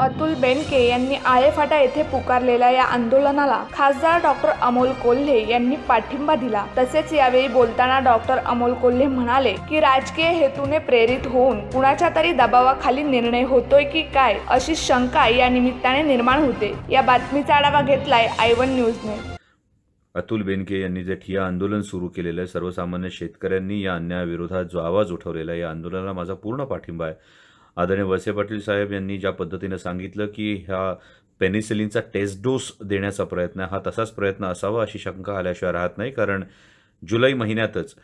अतुल बेनके यांनी आळे फाटा येथे पुकारलेल्या या आंदोलनाला खासदार डॉक्टर अमोल कोल्हे यांनी पाठिंबा दिला तसेच यावेळी बोलताना डॉक्टर अमोल कोल्हे म्हणाले की राजकीय हेतूने प्रेरित होऊन कुणाच्या तरी दबावाखाली निर्णय होतोय की काय अशी शंका या निमित्ताने निर्माण होते या बातमीचा आढावा घेतलाय आयवन न्यूजने अतुल बेनके यांनी जे ठिया आंदोलन सुरू केलेलं आहे सर्वसामान्य शेतकऱ्यांनी या अन्यायाविरोधात जो आवाज उठवलेला या आंदोलनाला माझा पूर्ण पाठिंबा आहे आदरणीय वळसे पाटील साहेब यांनी ज्या पद्धतीनं सांगितलं की ह्या पेनिसिलिनचा टेस्ट डोस देण्याचा प्रयत्न हा तसाच प्रयत्न असावा अशी शंका आल्याशिवाय राहत नाही कारण जुलै महिन्यातच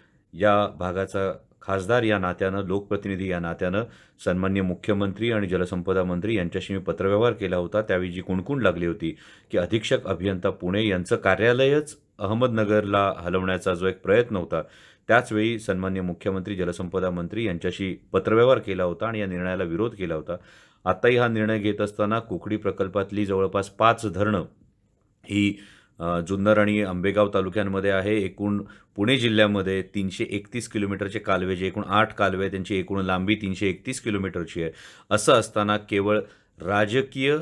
या भागाचा खासदार या नात्यानं लोकप्रतिनिधी या नात्यानं सन्मान्य मुख्यमंत्री आणि जलसंपदा मंत्री यांच्याशी मी पत्रव्यवहार केला होता त्यावेळी जी कुणकुण लागली होती की अधीक्षक अभियंता पुणे यांचं कार्यालयच अहमदनगरला हलवण्याचा जो एक प्रयत्न होता त्याचवेळी सन्मान्य मुख्यमंत्री जलसंपदा मंत्री यांच्याशी पत्रव्यवहार केला होता आणि या निर्णयाला विरोध केला होता आत्ताही हा निर्णय घेत असताना कुकडी प्रकल्पातली जवळपास पाच धरणं ही जुन्नर आणि आंबेगाव तालुक्यांमध्ये आहे एकूण पुणे जिल्ह्यामध्ये तीनशे एकतीस किलोमीटरचे कालवे जे एकूण आठ कालवे त्यांची एकूण लांबी तीनशे एकतीस किलोमीटरची आहे असं असताना केवळ राजकीय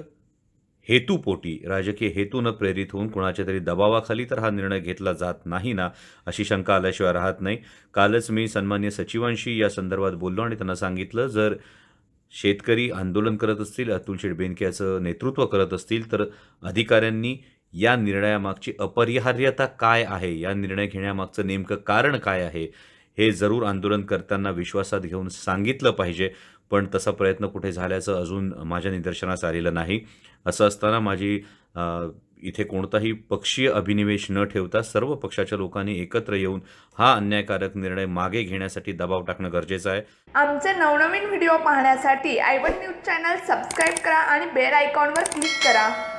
हेतूपोटी राजकीय हेतूनं प्रेरित होऊन कुणाच्या तरी दबावाखाली तर हा निर्णय घेतला जात नाही ना अशी शंका आल्याशिवाय राहत नाही कालच मी सन्मान्य सचिवांशी या संदर्भात बोललो आणि त्यांना सांगितलं जर शेतकरी आंदोलन करत असतील अतुल शिडबेंके याचं नेतृत्व करत असतील तर अधिकाऱ्यांनी या निर्णयामागची अपरिहार्यता काय आहे या निर्णय घेण्यामागचं नेमकं कारण काय आहे हे जरूर आंदोलन करताना विश्वासात घेऊन सांगितलं पाहिजे पण तसा प्रयत्न कुठे झाल्याचं अजून माझ्या निदर्शनास आलेलं नाही असं असताना माझी इथे कोणताही पक्षीय अभिनिवेश न ठेवता सर्व पक्षाच्या लोकांनी एकत्र येऊन हा अन्यायकारक निर्णय मागे घेण्यासाठी दबाव टाकणं गरजेचं आहे आमचे नवनवीन व्हिडिओ पाहण्यासाठी आयवन न्यूज चॅनल सबस्क्राईब करा आणि बेल आयकॉनवर क्लिक करा